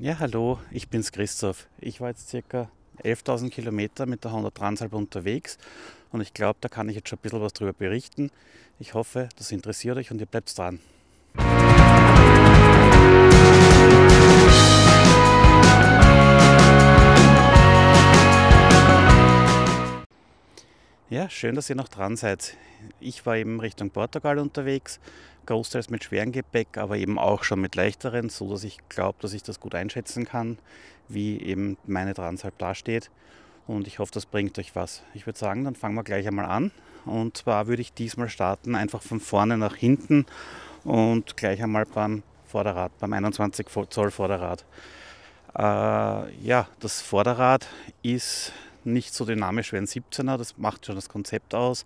Ja, hallo, ich bin's Christoph. Ich war jetzt circa 11.000 Kilometer mit der Honda Transalp unterwegs und ich glaube, da kann ich jetzt schon ein bisschen was drüber berichten. Ich hoffe, das interessiert euch und ihr bleibt dran. Ja, schön, dass ihr noch dran seid. Ich war eben Richtung Portugal unterwegs großteils mit schwerem Gepäck, aber eben auch schon mit leichteren, so dass ich glaube, dass ich das gut einschätzen kann, wie eben meine Transalp dasteht. Und ich hoffe, das bringt euch was. Ich würde sagen, dann fangen wir gleich einmal an. Und zwar würde ich diesmal starten, einfach von vorne nach hinten und gleich einmal beim Vorderrad, beim 21 Zoll Vorderrad. Äh, ja, das Vorderrad ist nicht so dynamisch wie ein 17er, das macht schon das Konzept aus.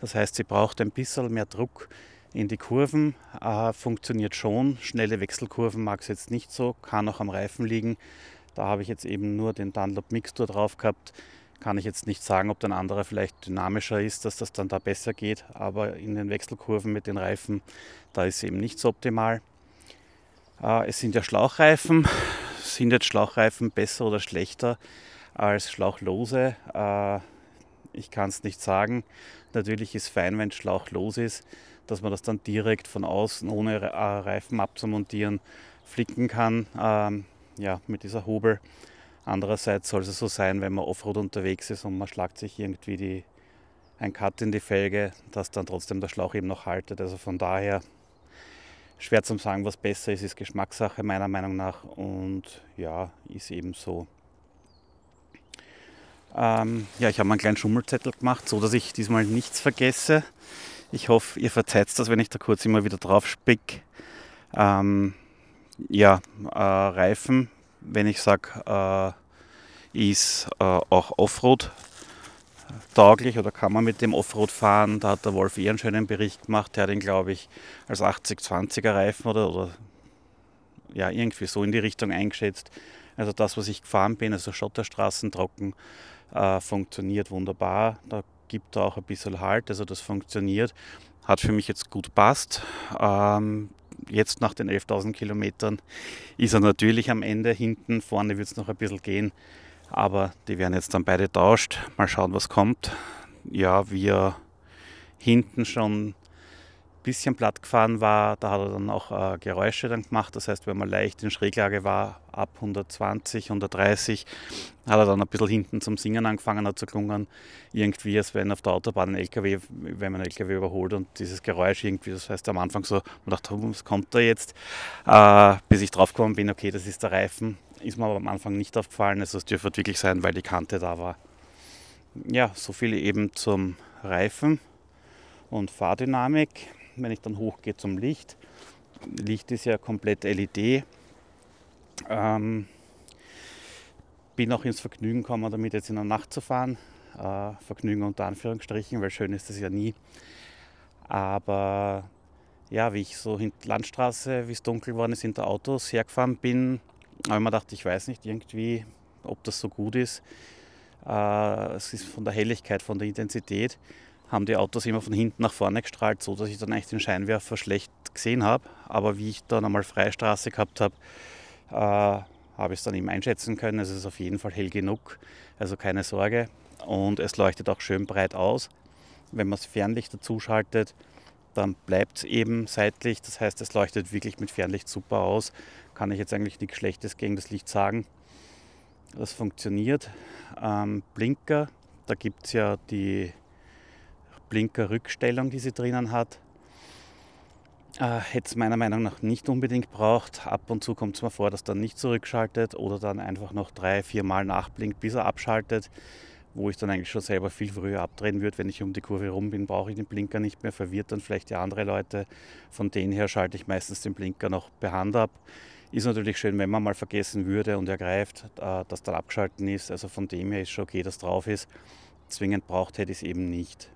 Das heißt, sie braucht ein bisschen mehr Druck in die Kurven. Äh, funktioniert schon. Schnelle Wechselkurven mag es jetzt nicht so, kann auch am Reifen liegen. Da habe ich jetzt eben nur den Dunlop Mixtur drauf gehabt. Kann ich jetzt nicht sagen, ob der andere vielleicht dynamischer ist, dass das dann da besser geht. Aber in den Wechselkurven mit den Reifen, da ist es eben nicht so optimal. Äh, es sind ja Schlauchreifen. Sind jetzt Schlauchreifen besser oder schlechter als schlauchlose? Äh, ich kann es nicht sagen. Natürlich ist fein, wenn Schlauch los ist, dass man das dann direkt von außen ohne äh, Reifen abzumontieren flicken kann, ähm, ja, mit dieser Hobel. Andererseits soll es so sein, wenn man Offroad unterwegs ist und man schlagt sich irgendwie die, ein Cut in die Felge, dass dann trotzdem der Schlauch eben noch haltet. Also von daher schwer zu sagen, was besser ist, ist Geschmackssache meiner Meinung nach und ja, ist eben so. Ähm, ja, ich habe mir einen kleinen Schummelzettel gemacht, so dass ich diesmal nichts vergesse. Ich hoffe, ihr verzeiht das, wenn ich da kurz immer wieder drauf spick. Ähm, ja, äh, Reifen, wenn ich sage, äh, ist äh, auch Offroad tauglich oder kann man mit dem Offroad fahren. Da hat der Wolf eher einen schönen Bericht gemacht. Der hat den, glaube ich, als 80-20er Reifen oder, oder ja, irgendwie so in die Richtung eingeschätzt. Also das, was ich gefahren bin, also Schotterstraßen trocken, äh, funktioniert wunderbar. Da gibt er auch ein bisschen Halt, also das funktioniert. Hat für mich jetzt gut passt. Ähm, jetzt nach den 11.000 Kilometern ist er natürlich am Ende hinten. Vorne wird es noch ein bisschen gehen, aber die werden jetzt dann beide tauscht. Mal schauen, was kommt. Ja, wir hinten schon bisschen platt gefahren war, da hat er dann auch äh, Geräusche dann gemacht. Das heißt, wenn man leicht in Schräglage war, ab 120, 130, hat er dann ein bisschen hinten zum Singen angefangen, hat zu klungen. Irgendwie, als wenn auf der Autobahn ein LKW, wenn man einen LKW überholt und dieses Geräusch irgendwie, das heißt am Anfang so, man dachte, hm, was kommt da jetzt? Äh, bis ich draufgekommen bin, okay, das ist der Reifen. Ist mir aber am Anfang nicht aufgefallen, also es dürfte halt wirklich sein, weil die Kante da war. Ja, so viel eben zum Reifen und Fahrdynamik wenn ich dann hochgehe zum Licht, Licht ist ja komplett LED, ähm, bin auch ins Vergnügen gekommen, damit jetzt in der Nacht zu fahren. Äh, Vergnügen unter Anführungsstrichen, weil schön ist das ja nie. Aber ja, wie ich so hinter Landstraße, wie es dunkel geworden ist, hinter Autos hergefahren bin, habe ich mir gedacht, ich weiß nicht irgendwie, ob das so gut ist. Äh, es ist von der Helligkeit, von der Intensität haben die Autos immer von hinten nach vorne gestrahlt, so dass ich dann eigentlich den Scheinwerfer schlecht gesehen habe. Aber wie ich dann einmal Freistraße gehabt habe, äh, habe ich es dann eben einschätzen können. Es ist auf jeden Fall hell genug, also keine Sorge. Und es leuchtet auch schön breit aus. Wenn man das Fernlicht dazu schaltet, dann bleibt es eben seitlich. Das heißt, es leuchtet wirklich mit Fernlicht super aus. Kann ich jetzt eigentlich nichts Schlechtes gegen das Licht sagen. Das funktioniert. Ähm, Blinker, da gibt es ja die Blinkerrückstellung, die sie drinnen hat. Äh, hätte es meiner Meinung nach nicht unbedingt braucht. Ab und zu kommt es mir vor, dass dann nicht zurückschaltet oder dann einfach noch drei, vier Mal nachblinkt, bis er abschaltet, wo ich dann eigentlich schon selber viel früher abdrehen würde. Wenn ich um die Kurve rum bin, brauche ich den Blinker nicht mehr, verwirrt dann vielleicht die anderen Leute. Von denen her schalte ich meistens den Blinker noch per Hand ab. Ist natürlich schön, wenn man mal vergessen würde und ergreift, äh, dass dann abgeschalten ist. Also von dem her ist schon okay, dass drauf ist. Zwingend braucht hätte ich es eben nicht.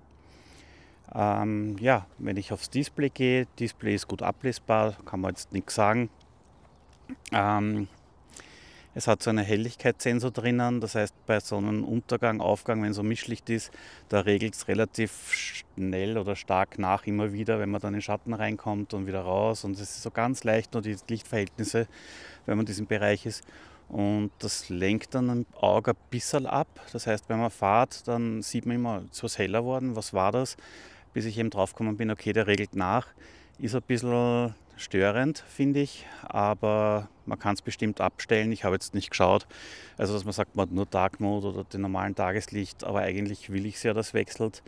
Ähm, ja, wenn ich aufs Display gehe, Display ist gut ablesbar, kann man jetzt nichts sagen. Ähm, es hat so einen Helligkeitssensor drinnen, das heißt bei so einem Untergang, Aufgang, wenn so Mischlicht ist, da regelt es relativ schnell oder stark nach immer wieder, wenn man dann in Schatten reinkommt und wieder raus. Und es ist so ganz leicht nur die Lichtverhältnisse, wenn man in diesem Bereich ist. Und das lenkt dann ein Auge ein bisschen ab. Das heißt, wenn man fahrt, dann sieht man immer, ist was heller worden, was war das? bis ich eben drauf gekommen bin, okay, der regelt nach. Ist ein bisschen störend, finde ich, aber man kann es bestimmt abstellen. Ich habe jetzt nicht geschaut, also dass man sagt, man hat nur Dark Mode oder den normalen Tageslicht, aber eigentlich will ich es ja, dass wechselt.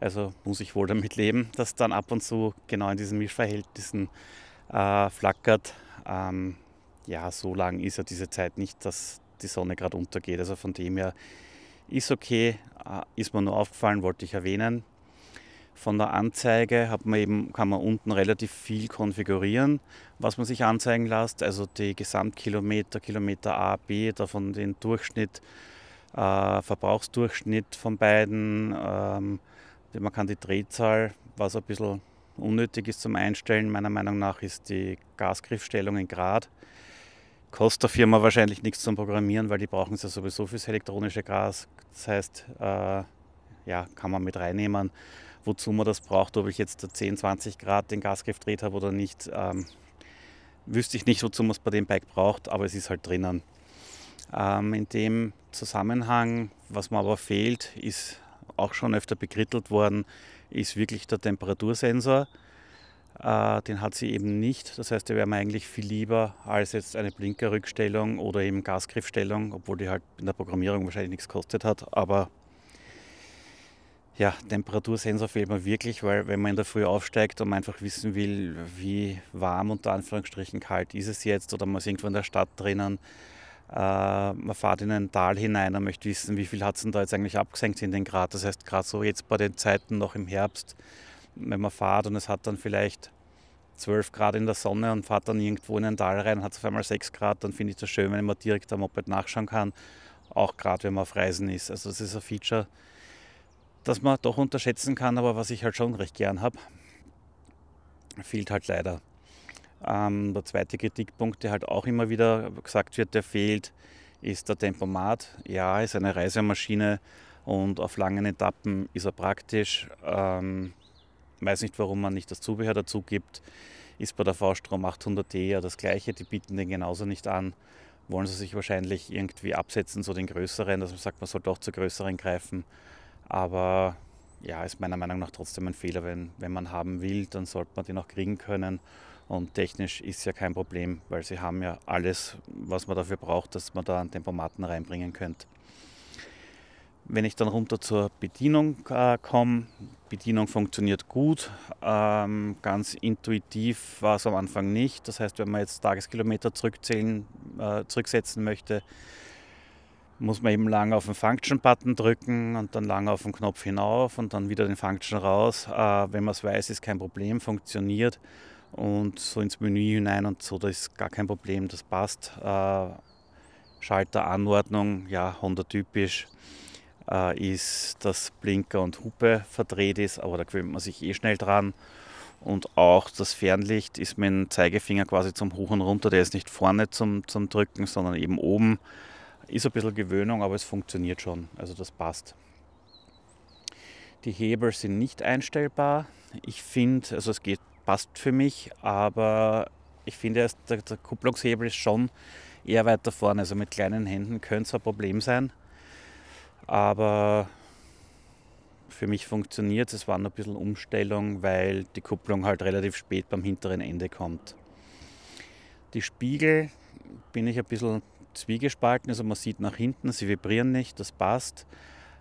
Also muss ich wohl damit leben, dass dann ab und zu genau in diesen Mischverhältnissen äh, flackert. Ähm, ja, so lang ist ja diese Zeit nicht, dass die Sonne gerade untergeht. Also von dem her ist okay, äh, ist mir nur aufgefallen, wollte ich erwähnen. Von der Anzeige hat man eben, kann man unten relativ viel konfigurieren, was man sich anzeigen lässt. Also die Gesamtkilometer, Kilometer A, B, davon den Durchschnitt, äh, Verbrauchsdurchschnitt von beiden. Ähm, man kann die Drehzahl, was ein bisschen unnötig ist zum Einstellen, meiner Meinung nach, ist die Gasgriffstellung in Grad. Kostet der Firma wahrscheinlich nichts zum Programmieren, weil die brauchen es ja sowieso fürs elektronische Gas. Das heißt, äh, ja, kann man mit reinnehmen wozu man das braucht, ob ich jetzt 10, 20 Grad den Gasgriff dreht habe oder nicht. Ähm, wüsste ich nicht, wozu man es bei dem Bike braucht, aber es ist halt drinnen. Ähm, in dem Zusammenhang, was mir aber fehlt, ist auch schon öfter bekrittelt worden, ist wirklich der Temperatursensor. Äh, den hat sie eben nicht. Das heißt, der wäre mir eigentlich viel lieber als jetzt eine Blinkerrückstellung oder eben Gasgriffstellung, obwohl die halt in der Programmierung wahrscheinlich nichts kostet hat. Aber ja, Temperatursensor fehlt mir wirklich, weil wenn man in der Früh aufsteigt und man einfach wissen will, wie warm unter Anführungsstrichen kalt ist es jetzt oder man ist irgendwo in der Stadt drinnen, äh, man fährt in ein Tal hinein und möchte wissen, wie viel hat es denn da jetzt eigentlich abgesenkt in den Grad. Das heißt, gerade so jetzt bei den Zeiten noch im Herbst, wenn man fährt und es hat dann vielleicht 12 Grad in der Sonne und fährt dann irgendwo in ein Tal rein und hat auf einmal 6 Grad, dann finde ich das schön, wenn man direkt am Moped nachschauen kann. Auch gerade wenn man auf Reisen ist. Also das ist ein Feature, das man doch unterschätzen kann, aber was ich halt schon recht gern habe, fehlt halt leider. Ähm, der zweite Kritikpunkt, der halt auch immer wieder gesagt wird, der fehlt, ist der Tempomat. Ja, ist eine Reisemaschine und auf langen Etappen ist er praktisch. Ähm, weiß nicht, warum man nicht das Zubehör dazu gibt. Ist bei der V-Strom 800 t e ja das gleiche, die bieten den genauso nicht an. Wollen sie sich wahrscheinlich irgendwie absetzen zu so den größeren, dass man sagt, man sollte auch zu größeren greifen. Aber ja, ist meiner Meinung nach trotzdem ein Fehler. Wenn, wenn man haben will, dann sollte man den auch kriegen können. Und technisch ist ja kein Problem, weil sie haben ja alles, was man dafür braucht, dass man da einen Tempomaten reinbringen könnte. Wenn ich dann runter zur Bedienung äh, komme, Bedienung funktioniert gut. Ähm, ganz intuitiv war es am Anfang nicht. Das heißt, wenn man jetzt Tageskilometer zurückzählen, äh, zurücksetzen möchte, muss man eben lang auf den Function-Button drücken und dann lang auf den Knopf hinauf und dann wieder den Function raus. Äh, wenn man es weiß, ist kein Problem, funktioniert und so ins Menü hinein und so, da ist gar kein Problem, das passt. Äh, Schalteranordnung, ja, Honda typisch, äh, ist, dass Blinker und Hupe verdreht ist, aber da gewöhnt man sich eh schnell dran. Und auch das Fernlicht ist mit dem Zeigefinger quasi zum Hoch und Runter, der ist nicht vorne zum, zum Drücken, sondern eben oben. Ist ein bisschen Gewöhnung, aber es funktioniert schon. Also das passt. Die Hebel sind nicht einstellbar. Ich finde, also es geht, passt für mich, aber ich finde, der, der Kupplungshebel ist schon eher weiter vorne. Also mit kleinen Händen könnte es ein Problem sein. Aber für mich funktioniert es. Es war ein bisschen Umstellung, weil die Kupplung halt relativ spät beim hinteren Ende kommt. Die Spiegel bin ich ein bisschen zwiegespalten. Also man sieht nach hinten, sie vibrieren nicht, das passt.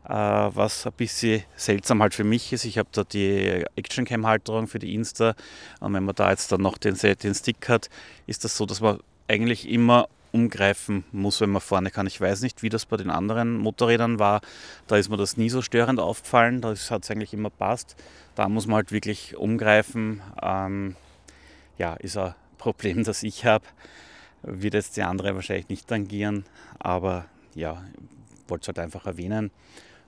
Äh, was ein bisschen seltsam halt für mich ist, ich habe da die action cam halterung für die Insta und wenn man da jetzt dann noch den, den Stick hat, ist das so, dass man eigentlich immer umgreifen muss, wenn man vorne kann. Ich weiß nicht, wie das bei den anderen Motorrädern war. Da ist mir das nie so störend aufgefallen. Da hat es eigentlich immer passt. Da muss man halt wirklich umgreifen. Ähm, ja, ist ein Problem, das ich habe wird jetzt die andere wahrscheinlich nicht tangieren, aber ja, wollte es halt einfach erwähnen.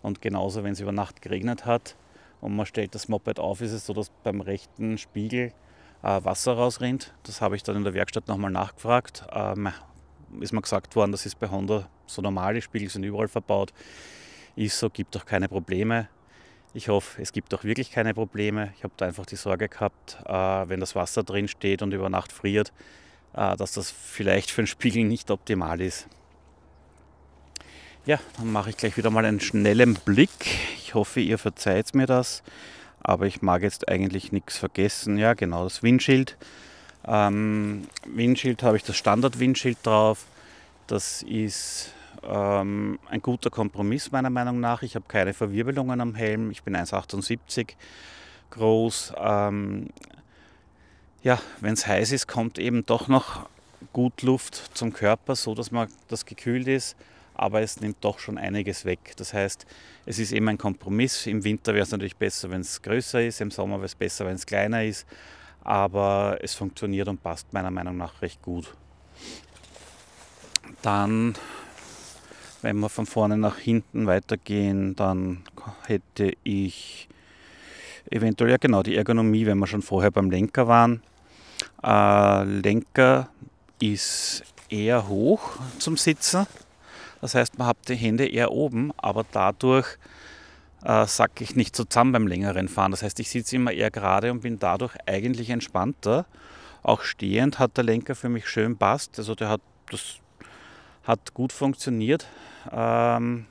Und genauso, wenn es über Nacht geregnet hat und man stellt das Moped auf, ist es so, dass beim rechten Spiegel äh, Wasser rausrennt. Das habe ich dann in der Werkstatt nochmal nachgefragt. Ähm, ist mir gesagt worden, das ist bei Honda so normal, die Spiegel sind überall verbaut. Ist so, gibt doch keine Probleme. Ich hoffe, es gibt auch wirklich keine Probleme. Ich habe da einfach die Sorge gehabt, äh, wenn das Wasser drin steht und über Nacht friert, Ah, dass das vielleicht für den Spiegel nicht optimal ist. Ja, dann mache ich gleich wieder mal einen schnellen Blick. Ich hoffe, ihr verzeiht mir das, aber ich mag jetzt eigentlich nichts vergessen. Ja, genau, das Windschild. Ähm, Windschild habe ich das Standard-Windschild drauf. Das ist ähm, ein guter Kompromiss meiner Meinung nach. Ich habe keine Verwirbelungen am Helm. Ich bin 1,78 groß. Ähm, ja, wenn es heiß ist, kommt eben doch noch gut Luft zum Körper, so dass man das gekühlt ist, aber es nimmt doch schon einiges weg. Das heißt, es ist eben ein Kompromiss. Im Winter wäre es natürlich besser, wenn es größer ist, im Sommer wäre es besser, wenn es kleiner ist, aber es funktioniert und passt meiner Meinung nach recht gut. Dann, wenn wir von vorne nach hinten weitergehen, dann hätte ich eventuell ja genau die Ergonomie, wenn wir schon vorher beim Lenker waren. Äh, Lenker ist eher hoch zum Sitzen. Das heißt, man hat die Hände eher oben, aber dadurch äh, sacke ich nicht so zusammen beim längeren Fahren. Das heißt, ich sitze immer eher gerade und bin dadurch eigentlich entspannter. Auch stehend hat der Lenker für mich schön passt. Also der hat das hat gut funktioniert. Ähm,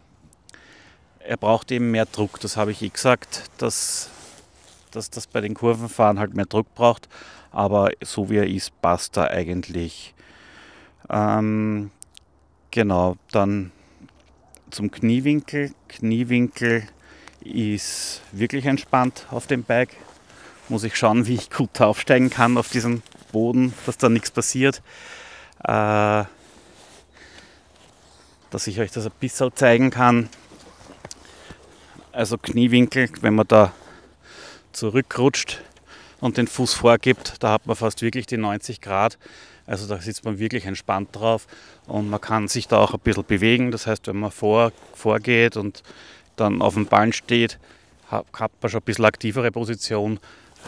er braucht eben mehr Druck, das habe ich eh gesagt. Das dass das bei den Kurvenfahren halt mehr Druck braucht. Aber so wie er ist, passt er eigentlich. Ähm, genau, dann zum Kniewinkel. Kniewinkel ist wirklich entspannt auf dem Bike. Muss ich schauen, wie ich gut aufsteigen kann auf diesem Boden, dass da nichts passiert. Äh, dass ich euch das ein bisschen zeigen kann. Also Kniewinkel, wenn man da zurückrutscht und den Fuß vorgibt, da hat man fast wirklich die 90 Grad. Also da sitzt man wirklich entspannt drauf und man kann sich da auch ein bisschen bewegen. Das heißt, wenn man vor, vorgeht und dann auf dem Ballen steht, hat, hat man schon ein bisschen aktivere Position,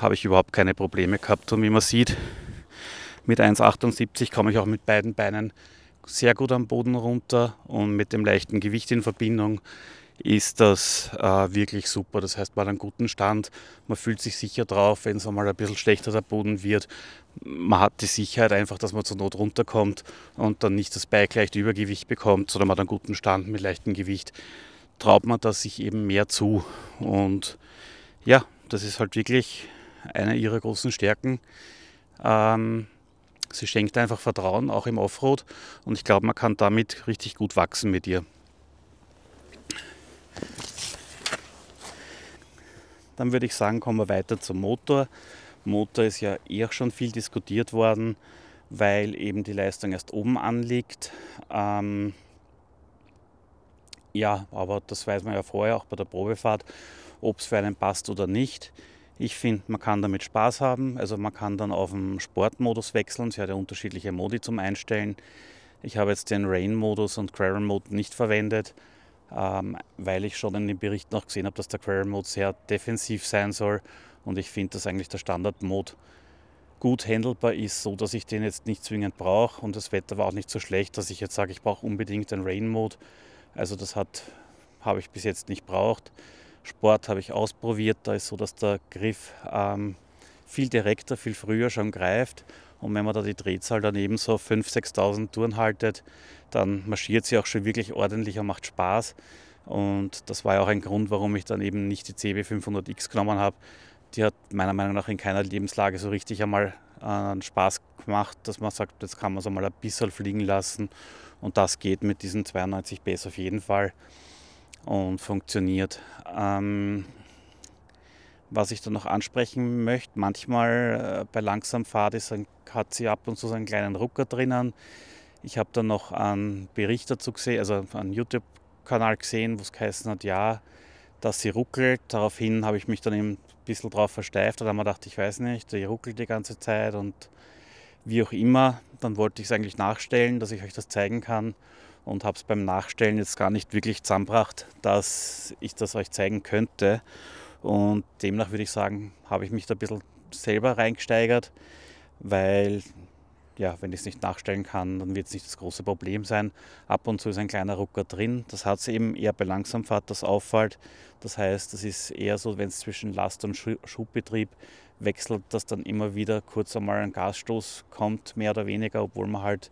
habe ich überhaupt keine Probleme gehabt. Und wie man sieht, mit 1,78 komme ich auch mit beiden Beinen sehr gut am Boden runter und mit dem leichten Gewicht in Verbindung ist das äh, wirklich super. Das heißt, man hat einen guten Stand, man fühlt sich sicher drauf, wenn es einmal ein bisschen schlechter der Boden wird. Man hat die Sicherheit einfach, dass man zur Not runterkommt und dann nicht das Bike leicht Übergewicht bekommt, sondern man hat einen guten Stand mit leichtem Gewicht. Traut man das sich eben mehr zu. Und ja, das ist halt wirklich eine ihrer großen Stärken. Ähm, sie schenkt einfach Vertrauen, auch im Offroad. Und ich glaube, man kann damit richtig gut wachsen mit ihr. Dann würde ich sagen, kommen wir weiter zum Motor. Motor ist ja eher schon viel diskutiert worden, weil eben die Leistung erst oben anliegt. Ähm ja, aber das weiß man ja vorher auch bei der Probefahrt, ob es für einen passt oder nicht. Ich finde, man kann damit Spaß haben. Also man kann dann auf den Sportmodus wechseln. Sie hat ja unterschiedliche Modi zum Einstellen. Ich habe jetzt den Rain-Modus und Craron-Mode nicht verwendet. Ähm, weil ich schon in den Berichten auch gesehen habe, dass der Query Mode sehr defensiv sein soll und ich finde, dass eigentlich der Standard Mode gut handelbar ist, so dass ich den jetzt nicht zwingend brauche und das Wetter war auch nicht so schlecht, dass ich jetzt sage, ich brauche unbedingt einen Rain Mode. Also das hat habe ich bis jetzt nicht braucht. Sport habe ich ausprobiert, da ist so, dass der Griff ähm, viel direkter, viel früher schon greift und wenn man da die Drehzahl daneben so 5.000, 6.000 Touren haltet, dann marschiert sie auch schon wirklich ordentlich und macht Spaß. Und das war ja auch ein Grund, warum ich dann eben nicht die CB500X genommen habe. Die hat meiner Meinung nach in keiner Lebenslage so richtig einmal äh, Spaß gemacht, dass man sagt, jetzt kann man es einmal ein bisschen fliegen lassen. Und das geht mit diesen 92 PS auf jeden Fall und funktioniert. Ähm, was ich dann noch ansprechen möchte, manchmal äh, bei Langsamfahrt ist ein, hat sie ab und zu so einen kleinen Rucker drinnen. Ich habe dann noch einen Bericht dazu gesehen, also einen YouTube-Kanal gesehen, wo es geheißen hat, ja, dass sie ruckelt. Daraufhin habe ich mich dann eben ein bisschen drauf versteift. und habe mir gedacht, ich weiß nicht, die ruckelt die ganze Zeit und wie auch immer. Dann wollte ich es eigentlich nachstellen, dass ich euch das zeigen kann und habe es beim Nachstellen jetzt gar nicht wirklich zusammengebracht, dass ich das euch zeigen könnte. Und demnach würde ich sagen, habe ich mich da ein bisschen selber reingesteigert, weil ja, wenn ich es nicht nachstellen kann, dann wird es nicht das große Problem sein. Ab und zu ist ein kleiner Rucker drin. Das hat es eben eher bei Langsamfahrt, das auffällt. Das heißt, das ist eher so, wenn es zwischen Last- und Schubbetrieb wechselt, dass dann immer wieder kurz einmal ein Gasstoß kommt, mehr oder weniger, obwohl man halt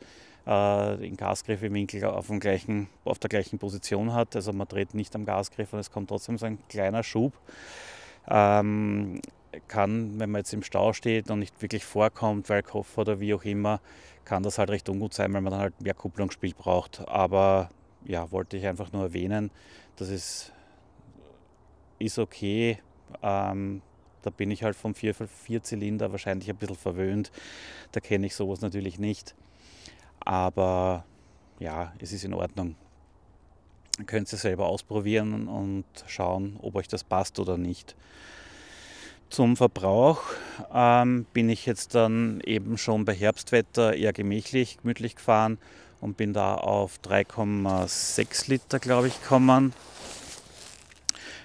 äh, den Gasgriff im Winkel auf, dem gleichen, auf der gleichen Position hat. Also man dreht nicht am Gasgriff und es kommt trotzdem so ein kleiner Schub. Ähm, kann, wenn man jetzt im Stau steht und nicht wirklich vorkommt, weil Koffer oder wie auch immer, kann das halt recht ungut sein, weil man dann halt mehr Kupplungsspiel braucht. Aber ja, wollte ich einfach nur erwähnen, das ist, ist okay. Ähm, da bin ich halt vom Vier Vierzylinder wahrscheinlich ein bisschen verwöhnt. Da kenne ich sowas natürlich nicht. Aber ja, es ist in Ordnung. Ihr könnt es selber ausprobieren und schauen, ob euch das passt oder nicht. Zum Verbrauch ähm, bin ich jetzt dann eben schon bei Herbstwetter eher gemächlich, gemütlich gefahren und bin da auf 3,6 Liter, glaube ich, gekommen.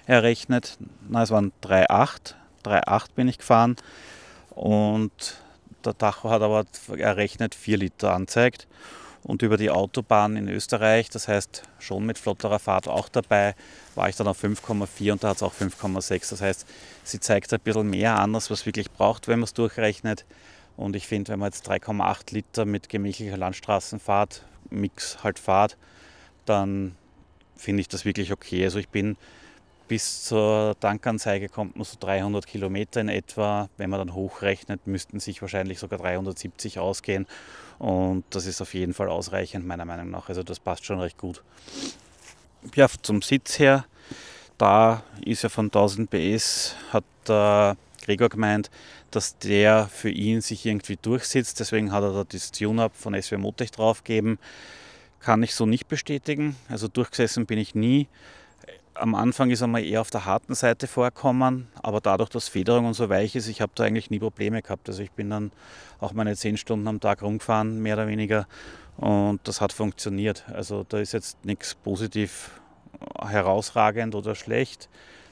Errechnet, na, es waren 3,8. 3,8 bin ich gefahren und der Tacho hat aber errechnet 4 Liter anzeigt. Und über die Autobahn in Österreich, das heißt schon mit flotterer Fahrt auch dabei, war ich dann auf 5,4 und da hat es auch 5,6. Das heißt, sie zeigt ein bisschen mehr an, als was wirklich braucht, wenn man es durchrechnet. Und ich finde, wenn man jetzt 3,8 Liter mit gemächlicher Landstraßenfahrt, Mix halt fahrt, dann finde ich das wirklich okay. Also ich bin bis zur Tankanzeige kommt man so 300 Kilometer in etwa. Wenn man dann hochrechnet, müssten sich wahrscheinlich sogar 370 ausgehen. Und das ist auf jeden Fall ausreichend, meiner Meinung nach. Also das passt schon recht gut. Ja, zum Sitz her, da ist ja von 1000 PS, hat äh, Gregor gemeint, dass der für ihn sich irgendwie durchsitzt. Deswegen hat er da das Tune-Up von SW Motech draufgegeben. Kann ich so nicht bestätigen. Also durchgesessen bin ich nie am Anfang ist einmal eher auf der harten Seite vorkommen, aber dadurch, dass Federung und so weich ist, ich habe da eigentlich nie Probleme gehabt. Also ich bin dann auch meine zehn Stunden am Tag rumgefahren, mehr oder weniger, und das hat funktioniert. Also da ist jetzt nichts positiv herausragend oder schlecht.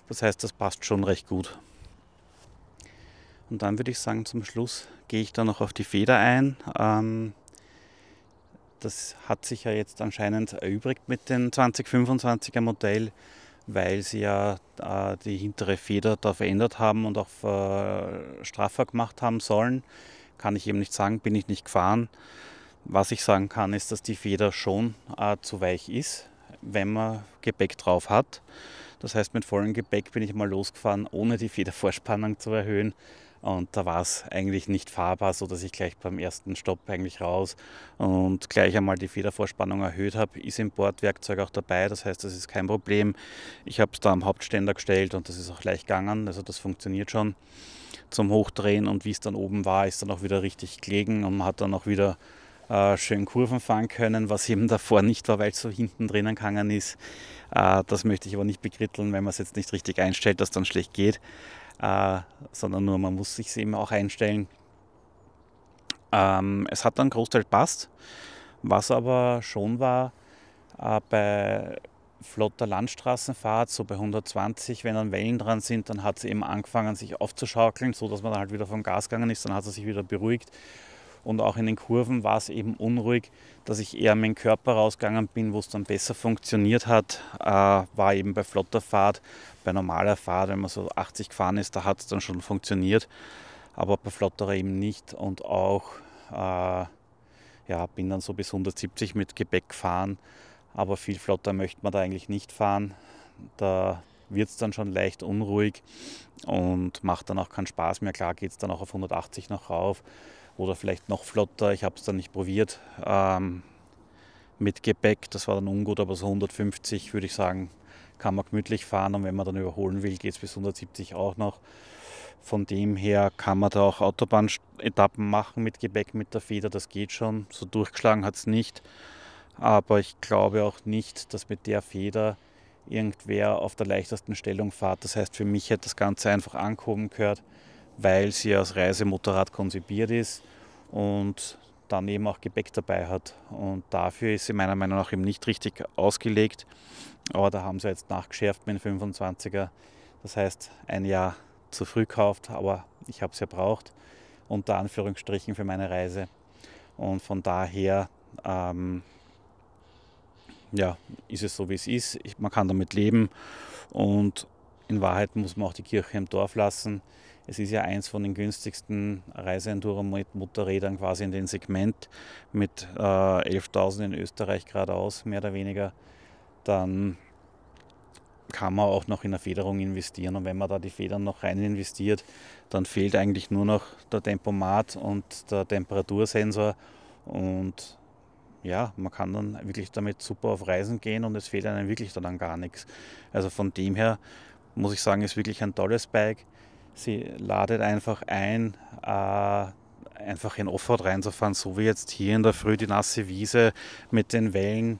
Das heißt, das passt schon recht gut. Und dann würde ich sagen, zum Schluss gehe ich da noch auf die Feder ein. Ähm, das hat sich ja jetzt anscheinend erübrigt mit dem 2025er Modell weil sie ja äh, die hintere Feder da verändert haben und auch äh, straffer gemacht haben sollen. Kann ich eben nicht sagen, bin ich nicht gefahren. Was ich sagen kann, ist, dass die Feder schon äh, zu weich ist, wenn man Gepäck drauf hat. Das heißt, mit vollem Gepäck bin ich mal losgefahren, ohne die Federvorspannung zu erhöhen. Und da war es eigentlich nicht fahrbar, sodass ich gleich beim ersten Stopp eigentlich raus und gleich einmal die Federvorspannung erhöht habe. Ist im Bordwerkzeug auch dabei, das heißt, das ist kein Problem. Ich habe es da am Hauptständer gestellt und das ist auch leicht gegangen, also das funktioniert schon zum Hochdrehen. Und wie es dann oben war, ist dann auch wieder richtig gelegen und man hat dann auch wieder äh, schön Kurven fahren können, was eben davor nicht war, weil es so hinten drinnen gegangen ist. Äh, das möchte ich aber nicht bekritteln, wenn man es jetzt nicht richtig einstellt, dass dann schlecht geht äh, sondern nur man muss sich eben auch einstellen. Ähm, es hat dann Großteil passt, was aber schon war äh, bei flotter Landstraßenfahrt, so bei 120, wenn dann Wellen dran sind, dann hat es eben angefangen, sich aufzuschaukeln, so dass man dann halt wieder vom Gas gegangen ist, dann hat es sich wieder beruhigt und auch in den Kurven war es eben unruhig, dass ich eher meinen Körper rausgegangen bin, wo es dann besser funktioniert hat, äh, war eben bei flotter Fahrt, bei normaler Fahrt, wenn man so 80 gefahren ist, da hat es dann schon funktioniert, aber bei flotterer eben nicht und auch äh, ja, bin dann so bis 170 mit Gepäck gefahren, aber viel flotter möchte man da eigentlich nicht fahren. Da, wird es dann schon leicht unruhig und macht dann auch keinen Spaß mehr. Klar geht es dann auch auf 180 noch rauf. Oder vielleicht noch flotter, ich habe es dann nicht probiert, ähm, mit Gepäck, das war dann ungut, aber so 150 würde ich sagen, kann man gemütlich fahren und wenn man dann überholen will, geht es bis 170 auch noch. Von dem her kann man da auch Autobahn-Etappen machen mit Gepäck, mit der Feder, das geht schon. So durchgeschlagen hat es nicht. Aber ich glaube auch nicht, dass mit der Feder irgendwer auf der leichtesten Stellung fährt. Das heißt, für mich hätte das Ganze einfach angehoben gehört weil sie als Reisemotorrad konzipiert ist und dann eben auch Gepäck dabei hat. Und dafür ist sie meiner Meinung nach eben nicht richtig ausgelegt. Aber da haben sie jetzt nachgeschärft mit dem 25er. Das heißt, ein Jahr zu früh gekauft, aber ich habe es ja braucht, unter Anführungsstrichen für meine Reise. Und von daher ähm, ja, ist es so, wie es ist. Ich, man kann damit leben und in Wahrheit muss man auch die Kirche im Dorf lassen. Es ist ja eins von den günstigsten Reiseenduro-Motorrädern quasi in dem Segment mit äh, 11.000 in Österreich geradeaus, mehr oder weniger. Dann kann man auch noch in eine Federung investieren und wenn man da die Federn noch rein investiert, dann fehlt eigentlich nur noch der Tempomat und der Temperatursensor und ja, man kann dann wirklich damit super auf Reisen gehen und es fehlt einem wirklich dann gar nichts. Also von dem her muss ich sagen, ist wirklich ein tolles Bike sie ladet einfach ein, äh, einfach in Offroad reinzufahren, so wie jetzt hier in der Früh die nasse Wiese mit den Wellen.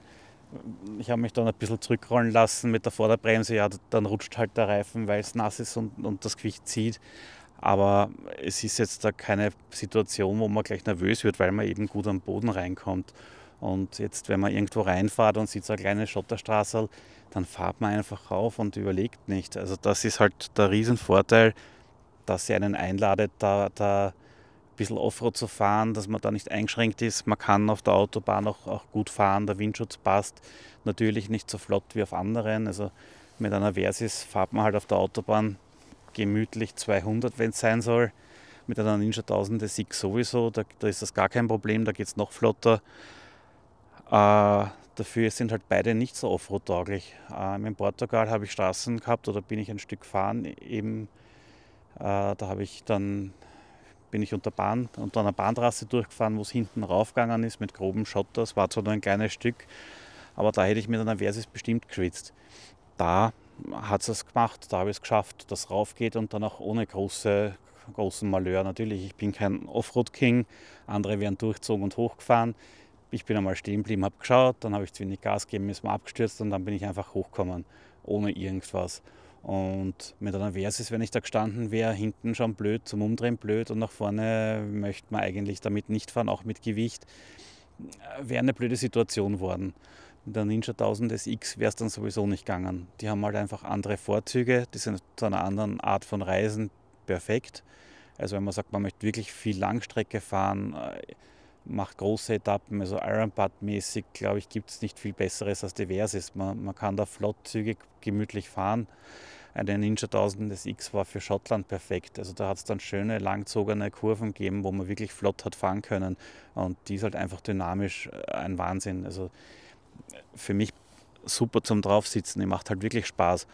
Ich habe mich dann ein bisschen zurückrollen lassen mit der Vorderbremse. Ja, dann rutscht halt der Reifen, weil es nass ist und, und das Gewicht zieht. Aber es ist jetzt da keine Situation, wo man gleich nervös wird, weil man eben gut am Boden reinkommt. Und jetzt, wenn man irgendwo reinfahrt und sieht so eine kleine Schotterstraße, dann fahrt man einfach rauf und überlegt nicht. Also das ist halt der Riesenvorteil. Vorteil dass sie einen einladet, da, da ein bisschen Offroad zu fahren, dass man da nicht eingeschränkt ist. Man kann auf der Autobahn auch, auch gut fahren, der Windschutz passt. Natürlich nicht so flott wie auf anderen. Also mit einer Versys fährt man halt auf der Autobahn gemütlich 200, wenn es sein soll. Mit einer Ninja 1000 SX sowieso, da, da ist das gar kein Problem, da geht es noch flotter. Äh, dafür sind halt beide nicht so offroad-tauglich. Ähm, in Portugal habe ich Straßen gehabt oder bin ich ein Stück gefahren, eben äh, da habe ich dann bin ich unter, Bahn, unter einer Bahntrasse durchgefahren, wo es hinten raufgegangen ist mit grobem Schotter. Es war zwar nur ein kleines Stück, aber da hätte ich mit einer Versis bestimmt geschwitzt. Da hat es gemacht, da habe ich es geschafft, dass es raufgeht und dann auch ohne große, großen Malheur. Natürlich, ich bin kein Offroad-King, andere werden durchgezogen und hochgefahren. Ich bin einmal stehen geblieben, habe geschaut, dann habe ich zu wenig Gas gegeben, ist mir abgestürzt und dann bin ich einfach hochgekommen, ohne irgendwas. Und mit einer Versus, wenn ich da gestanden wäre, hinten schon blöd, zum Umdrehen blöd und nach vorne möchte man eigentlich damit nicht fahren, auch mit Gewicht, äh, wäre eine blöde Situation worden. Mit der Ninja 1000 SX wäre es dann sowieso nicht gegangen. Die haben halt einfach andere Vorzüge, die sind zu einer anderen Art von Reisen perfekt. Also wenn man sagt, man möchte wirklich viel Langstrecke fahren, äh, macht große Etappen, also Ironbutt-mäßig, glaube ich, gibt es nicht viel Besseres als Diverses. Man, man kann da flott, zügig, gemütlich fahren. Eine Ninja 1000 SX war für Schottland perfekt. Also da hat es dann schöne, langzogene Kurven gegeben, wo man wirklich flott hat fahren können. Und die ist halt einfach dynamisch äh, ein Wahnsinn. Also äh, für mich super zum Draufsitzen, die macht halt wirklich Spaß.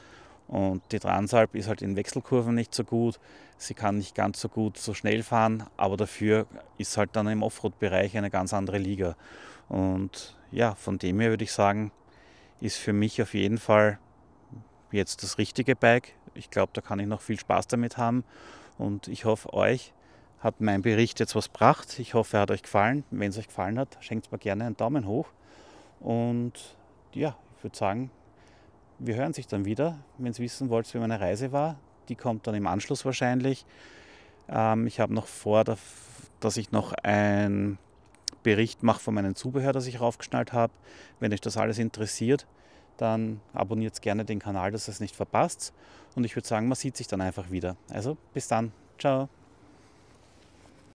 Und die Transalp ist halt in Wechselkurven nicht so gut. Sie kann nicht ganz so gut so schnell fahren, aber dafür ist halt dann im Offroad-Bereich eine ganz andere Liga. Und ja, von dem her würde ich sagen, ist für mich auf jeden Fall jetzt das richtige Bike. Ich glaube, da kann ich noch viel Spaß damit haben und ich hoffe, euch hat mein Bericht jetzt was gebracht. Ich hoffe, er hat euch gefallen. Wenn es euch gefallen hat, schenkt mir gerne einen Daumen hoch. Und ja, ich würde sagen, wir hören sich dann wieder. Wenn ihr wissen wollt, wie meine Reise war, die kommt dann im Anschluss wahrscheinlich. Ähm, ich habe noch vor, dass ich noch einen Bericht mache von meinem Zubehör, das ich raufgeschnallt habe. Wenn euch das alles interessiert, dann abonniert gerne den Kanal, dass ihr es nicht verpasst. Und ich würde sagen, man sieht sich dann einfach wieder. Also bis dann. Ciao.